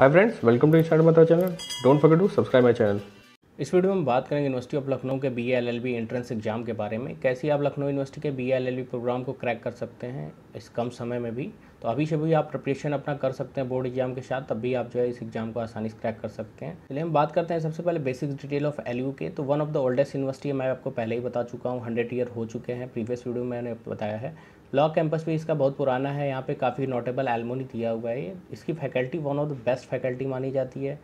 hi friends welcome to start माता channel don't forget to subscribe my channel इस video में हम बात करेंगे यूनिवर्सिटी ऑफ लखनऊ के बी एल एंट्रेंस एग्जाम के बारे में कैसे आप लखनऊ यूनिवर्सिटी के बी एल प्रोग्राम को क्रैक कर सकते हैं इस कम समय में भी तो अभी से भी आप प्रिपरेशन अपना कर सकते हैं बोर्ड एग्जाम के साथ तब भी आप जो है इस एग्जाम को आसानी से क्रैक कर सकते हैं चलिए हम बात करते हैं सबसे पहले बेसिक डिटेल ऑफ एल के तो one of the oldest university मैं आपको पहले ही बता चुका हूँ हंड्रेड ईयर हो चुके हैं प्रीवियस वीडियो में मैंने बताया है लॉ कैंपस भी इसका बहुत पुराना है यहाँ पे काफ़ी नोटेबल एलमोनी दिया हुआ है इसकी faculty one of the best faculty मानी जाती है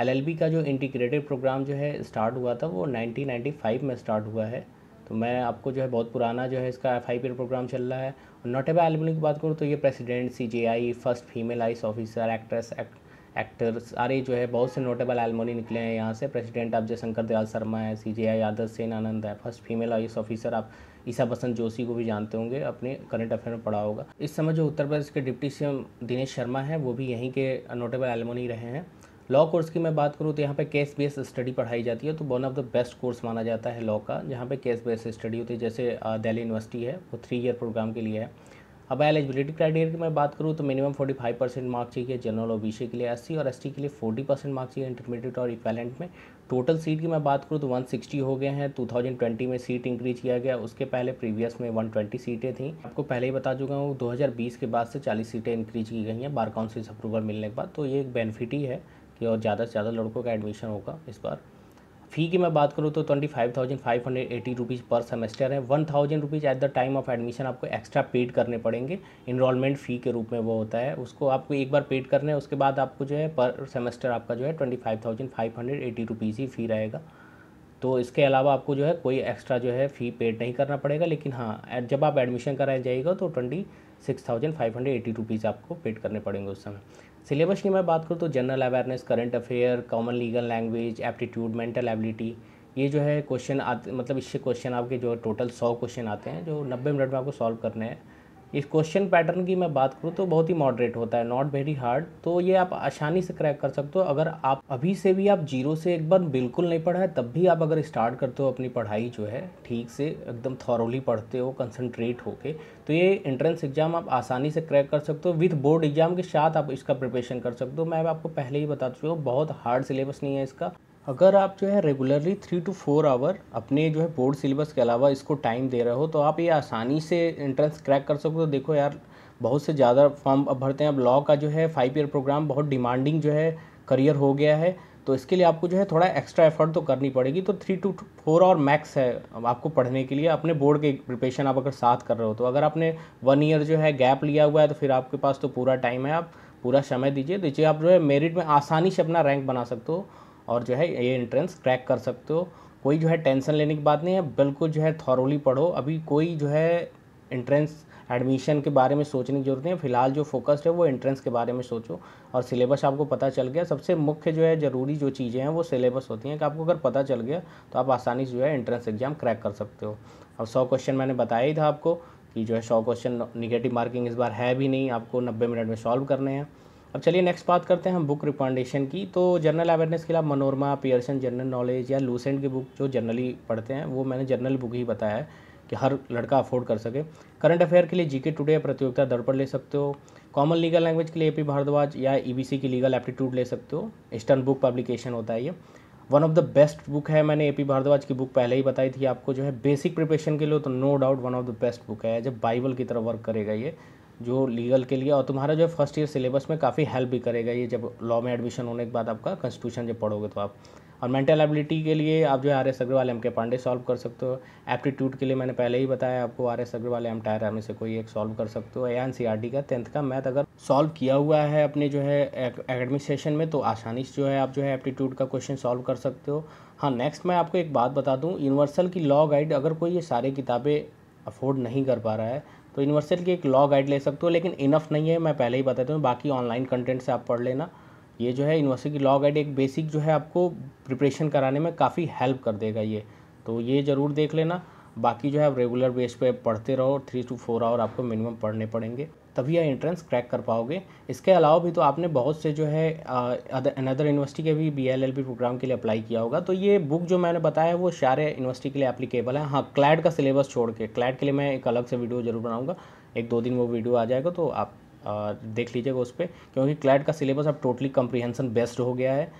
एलएलबी का जो इंटीग्रेटेड प्रोग्राम जो है स्टार्ट हुआ था वो 1995 में स्टार्ट हुआ है तो मैं आपको जो है बहुत पुराना जो है इसका एफ आई प्रोग्राम चल रहा है नोटेबल एलमोनी की बात करूँ तो ये president C first female ice officer actress act actors सारे जो है बहुत से नोटेबल एलमोनी निकले हैं यहाँ से प्रेसिडेंट आप जयशंकर दयाल शर्मा है सी जे आई यादव सेन आनंद है फर्स्ट फीमेल आई ऑफिसर आप ईसा बसंत जोशी को भी जानते होंगे अपने करंट अफेयर में पढ़ा होगा इस समय जो उत्तर प्रदेश के डिप्टी सी दिनेश शर्मा है वो भी यहीं के नोटेबल एलमोनी रहे हैं लॉ कोर्स की मैं बात करूँ तो यहाँ पे केस बेस स्टडी पढ़ाई जाती है तो one of the best course माना जाता है लॉ का जहाँ पे केस बेस स्टडी होती है जैसे दिल्ली यूनिवर्सिटी है वो थ्री ईयर प्रोग्राम के लिए है अब एलिजिबिलिटी क्राइटेरिया की मैं बात करूँ तो मिनिमम 45 परसेंट मार्क चाहिए जनरल ओ बी के लिए एस और एस के लिए 40 परसेंट मार्क्स चाहिए इंटरमीडिएट और इक्वेलेंट में टोटल सीट की मैं बात करूँ तो 160 हो गए हैं 2020 में सीट इंक्रीज किया गया उसके पहले प्रीवियस में 120 सीटें थी आपको पहले ही बता चुका हूँ बीस के बाद से चालीस सीटें इंक्रीज की गई हैं बार काउंसिल अप्रूवल मिलने के बाद तो ये एक बेनिफिट ही है कि और ज़्यादा से ज़्यादा लड़कों का एडमिशन होगा इस बार फ़ी की मैं बात करूँ तो twenty five thousand five hundred eighty rupees per semester है one thousand rupees at the time of admission आपको एक्स्ट्रा पेड करने पड़ेंगे इनरोलमेंट फ़ी के रूप में वो होता है उसको आपको एक बार पेड करना है उसके बाद आपको जो है पर सेमेस्टर आपका जो है twenty five thousand five hundred eighty rupees ही फ़ी रहेगा तो इसके अलावा आपको जो है कोई एक्स्ट्रा जो है फ़ी पेड नहीं करना पड़ेगा लेकिन हाँ जब आप एडमिशन कराया जाएगा तो twenty six thousand five hundred eighty rupees आपको पेड करने पड़ेंगे उस समय सिलेबस की मैं बात करूँ तो general awareness current affair common legal language aptitude mental ability ये जो है क्वेश्चन आते मतलब इससे क्वेश्चन आपके जो टोटल सौ क्वेश्चन आते हैं जो नब्बे मिनट में आपको सॉल्व करने हैं इस क्वेश्चन पैटर्न की मैं बात करूँ तो बहुत ही मॉडरेट होता है नॉट वेरी हार्ड तो ये आप आसानी से क्रैक कर सकते हो अगर आप अभी से भी आप जीरो से एक बार बिल्कुल नहीं पढ़ा है तब भी आप अगर स्टार्ट करते हो अपनी पढ़ाई जो है ठीक से एकदम थॉरोली पढ़ते हो कंसनट्रेट होके तो ये एंट्रेंस एग्ज़ाम आप आसानी से क्रैक कर सकते हो विथ बोर्ड एग्ज़ाम के साथ आप इसका प्रिपरेशन कर सकते हो मैं आपको पहले ही बता चुका हूँ बहुत हार्ड सिलेबस नहीं है इसका अगर आप जो है regularly three to four hour अपने जो है बोर्ड सिलेबस के अलावा इसको टाइम दे रहे हो तो आप ये आसानी से एंट्रेंस क्रैक कर सकते हो तो देखो यार बहुत से ज़्यादा फॉर्म अब भरते हैं अब लॉ का जो है फाइव ईयर प्रोग्राम बहुत डिमांडिंग जो है करियर हो गया है तो इसके लिए आपको जो है थोड़ा एक्स्ट्रा एफर्ट तो करनी पड़ेगी तो थ्री टू फोर और मैक्स है आपको पढ़ने के लिए अपने बोर्ड के प्रिपरेशन आप अगर साथ कर रहे हो तो अगर आपने वन ईयर जो है गैप लिया हुआ है तो फिर आपके पास तो पूरा टाइम है आप पूरा समय दीजिए दीजिए आप जो है मेरिट में आसानी से अपना रैंक बना सकते हो और जो है ये एंट्रेंस क्रैक कर सकते हो कोई जो है टेंशन लेने की बात नहीं है बिल्कुल जो है थॉरोली पढ़ो अभी कोई जो है एंट्रेंस एडमिशन के बारे में सोचने की जरूरत नहीं है फिलहाल जो फोकस्ड है वो एंट्रेंस के बारे में सोचो और सिलेबस आपको पता चल गया सबसे मुख्य जो है ज़रूरी जो चीज़ें हैं वो सिलेबस होती हैं कि आपको अगर पता चल गया तो आप आसानी से जो है एंट्रेंस एग्ज़ाम क्रैक कर सकते हो अब सौ क्वेश्चन मैंने बताया ही था आपको कि जो है सौ क्वेश्चन निगेटिव मार्किंग इस बार है भी नहीं आपको नब्बे मिनट में सॉल्व करने हैं अब चलिए नेक्स्ट बात करते हैं हम बुक रिकमेंडेशन की तो जनरल अवेयरनेस के लिए मनोरमा पियर्सन जनरल नॉलेज या लूसेंट की बुक जो जनरली पढ़ते हैं वो मैंने जनरल बुक ही बताया है कि हर लड़का अफोर्ड कर सके करंट अफेयर के लिए जीके टुडे प्रतियोगिता दर्पण ले सकते हो कॉमन लीगल लैंग्वेज के लिए ए पी भारद्वाज या ई e की लीगल एप्टीट्यूड ले सकते हो ईस्टर्न बुक पब्लिकेशन होता है ये one of the best book है मैंने ए पी भारद्वाज की बुक पहले ही बताई थी आपको जो है बेसिक प्रिपरेशन के लिए तो no doubt one of the best book है जब बाइबल की तरफ वर्क करेगा ये जो लीगल के लिए और तुम्हारा जो फर्स्ट ईयर सिलेबस में काफ़ी हेल्प भी करेगा ये जब लॉ में एडमिशन होने के बाद आपका कॉन्स्टिट्यूशन जब पढ़ोगे तो आप और मेंटल एबिलिटी के लिए आप जो है आर एस अग्रवाल एम के पांडे सॉल्व कर सकते हो एप्टीट्यूड के लिए मैंने पहले ही बताया आपको R S Agarwal M Tyra में से कोई एक सॉल्व कर सकते हो या एन सी आर टी का टेंथ का मैथ अगर सॉल्व किया हुआ है अपने जो है एकेडमिक सेशन में तो आसानी से जो है आप जो है एप्टीट्यूड का क्वेश्चन सॉल्व कर सकते हो हाँ नेक्स्ट मैं आपको एक बात बता दूँ यूनिवर्सल की लॉ गाइड अगर कोई ये सारे किताबें अफोर्ड नहीं कर पा रहा है तो यूनिवर्सल की एक लॉ गाइड ले सकते हो लेकिन इनफ नहीं है मैं पहले ही बताता हूँ बाकी ऑनलाइन कंटेंट से आप पढ़ लेना ये जो है यूनिवर्सिटी की लॉ गाइड एक बेसिक जो है आपको प्रिपरेशन कराने में काफ़ी हेल्प कर देगा ये तो ये ज़रूर देख लेना बाकी जो है आप रेगुलर बेस पे पढ़ते रहो थ्री टू फोर आवर आपको मिनिमम पढ़ने पड़ेंगे तभी आप इंट्रेंस क्रैक कर पाओगे इसके अलावा भी तो आपने बहुत से जो है अनदर यूनिवर्सिटी के भी B L L B programme के लिए अप्लाई किया होगा तो ये बुक जो मैंने बताया वो सारे यूनिवर्सिटी के लिए एप्लीकेबल है हाँ क्लैड का सिलेबस छोड़ के क्लैड के लिए मैं एक अलग से वीडियो जरूर बनाऊँगा एक दो दिन वो वीडियो आ जाएगा तो आप देख लीजिएगा उस पर क्योंकि क्लैड का सिलेबस अब टोटली कम्प्रीहेंसन बेस्ड हो गया है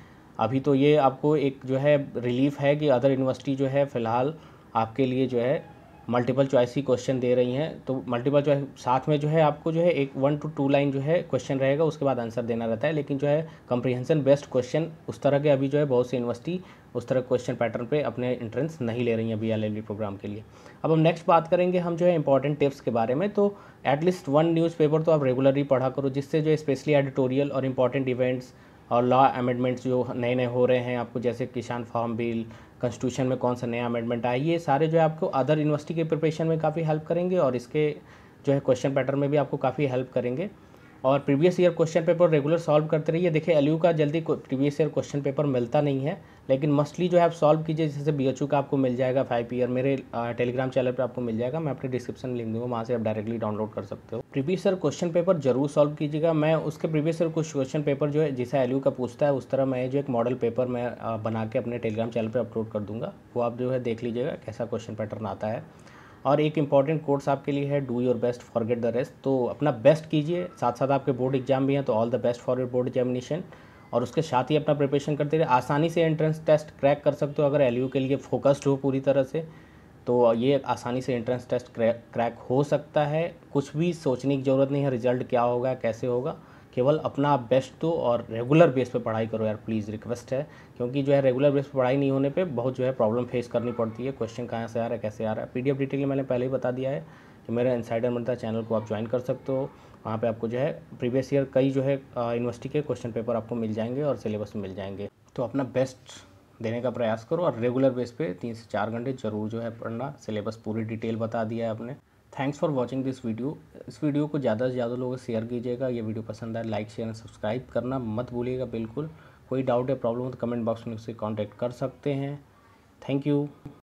अभी तो ये आपको एक जो है रिलीफ है कि अदर यूनिवर्सिटी जो है फ़िलहाल आपके लिए जो है मल्टीपल चॉइस ही क्वेश्चन दे रही हैं तो मल्टीपल चॉइस साथ में जो है आपको जो है एक वन टू टू लाइन जो है क्वेश्चन रहेगा उसके बाद आंसर देना रहता है लेकिन जो है कंप्रीहेंसन बेस्ट क्वेश्चन उस तरह के अभी जो है बहुत सी यूनिवर्सिटी उस तरह क्वेश्चन पैटर्न पे अपने इंट्रेंस नहीं ले रही हैं बी एल प्रोग्राम के लिए अब हम नेक्स्ट बात करेंगे हम जो है इंपॉर्टेंट टिप्स के बारे में तो एटलीस्ट वन न्यूज़पेपर तो आप रेगुलरली पढ़ा करो जिससे जो है स्पेशली एडिटोरियल और इंपॉर्टेंट इवेंट्स और लॉ अमेंडमेंट्स जो नए नए हो रहे हैं आपको जैसे किसान फार्म बिल कॉन्स्टिट्यूशन में कौन सा नया अमेंडमेंट आया ये सारे जो है आपको अदर यूनिवर्सिटी के प्रिपरेशन में काफ़ी हेल्प करेंगे और इसके जो है क्वेश्चन पैटर्न में भी आपको काफ़ी हेल्प करेंगे और previous year question paper regular solve करते रहिए देखिए एलयू का जल्दी प्रीवियस ईयर क्वेश्चन पेपर मिलता नहीं है लेकिन मस्टली जो है आप सॉल्व कीजिए जैसे बी का आपको मिल जाएगा फाइव ईयर मेरे टेलीग्राम चैनल पर आपको मिल जाएगा मैं अपने डिस्क्रिप्शन लिंक लिख दूँगा वहाँ से आप डायरेक्टली डाउनलोड कर सकते हो प्रीवियस ईयर क्वेश्चन पेपर जरूर सॉल्व कीजिएगा मैं उसके प्रीवियस ईयर कुछ क्वेश्चन पेपर जो है जैसे एलयू का पूछता है उस तरह मैं जो एक मॉडल पेपर मैं बना के अपने टेलीग्राम चैनल पर अपलोड कर दूँगा वो आप जो है देख लीजिएगा कैसा क्वेश्चन पैटर्न आता है और एक इम्पॉर्टेंट कोर्स आपके लिए है do your best forget the rest तो अपना बेस्ट कीजिए साथ साथ आपके बोर्ड एग्जाम भी हैं तो all the best for your board examination और उसके साथ ही अपना प्रिपरेशन करते रहे आसानी से एंट्रेंस टेस्ट क्रैक कर सकते हो अगर एल के लिए फोकस्ड हो पूरी तरह से तो ये आसानी से एंट्रेंस टेस्ट क्रैक हो सकता है कुछ भी सोचने की ज़रूरत नहीं है रिजल्ट क्या होगा कैसे होगा केवल अपना बेस्ट दो तो और रेगुलर बेस पे पढ़ाई करो यार प्लीज़ रिक्वेस्ट है क्योंकि जो है रेगुलर बेस पे पढ़ाई नहीं होने पे बहुत जो है प्रॉब्लम फेस करनी पड़ती है क्वेश्चन कहाँ से आ रहा है कैसे आ रहा है पीडीएफ डिटेल मैंने पहले ही बता दिया है कि मेरे इंसाइडर मंत्रा चैनल को आप ज्वाइन कर सकते हो वहाँ पर आपको जो है प्रीवियस ईयर कई जो है यूनिवर्सिटी के क्वेश्चन पेपर आपको मिल जाएंगे और सिलेबस मिल जाएंगे तो अपना बेस्ट देने का प्रयास करो और रेगुलर बेस पे तीन से चार घंटे जरूर जो है पढ़ना सिलेबस पूरी डिटेल बता दिया है आपने thanks for watching this video इस वीडियो को ज़्यादा से ज़्यादा लोग शेयर कीजिएगा ये वीडियो पसंद आए लाइक शेयर सब्सक्राइब करना मत भूलिएगा बिल्कुल कोई डाउट या प्रॉब्लम हो तो कमेंट बॉक्स में उससे कॉन्टैक्ट कर सकते हैं थैंक यू